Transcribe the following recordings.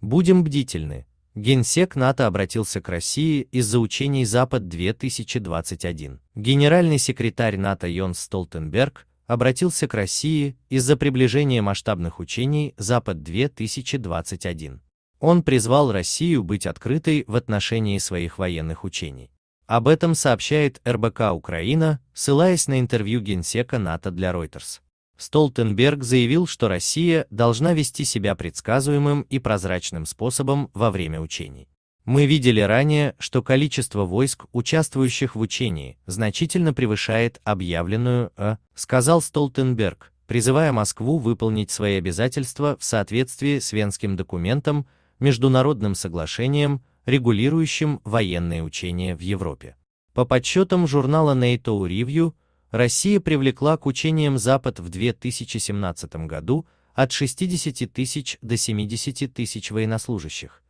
Будем бдительны. Генсек НАТО обратился к России из-за учений «Запад-2021». Генеральный секретарь НАТО Йон Столтенберг обратился к России из-за приближения масштабных учений «Запад-2021». Он призвал Россию быть открытой в отношении своих военных учений. Об этом сообщает РБК Украина, ссылаясь на интервью генсека НАТО для Reuters. Столтенберг заявил, что Россия должна вести себя предсказуемым и прозрачным способом во время учений. Мы видели ранее, что количество войск, участвующих в учении, значительно превышает объявленную, э, сказал Столтенберг, призывая Москву выполнить свои обязательства в соответствии с Венским документом, международным соглашением, регулирующим военные учения в Европе. По подсчетам журнала NATO Review, Россия привлекла к учениям Запад в 2017 году от 60 тысяч до 70 тысяч военнослужащих,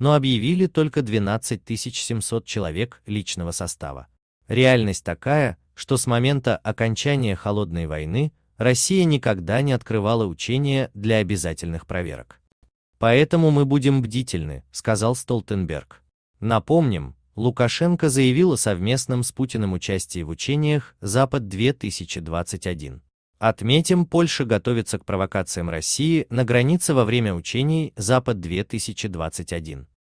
но объявили только 12 700 человек личного состава. Реальность такая, что с момента окончания Холодной войны Россия никогда не открывала учения для обязательных проверок. Поэтому мы будем бдительны, сказал Столтенберг. Напомним, Лукашенко заявил о совместном с Путиным участии в учениях «Запад-2021». Отметим, Польша готовится к провокациям России на границе во время учений «Запад-2021».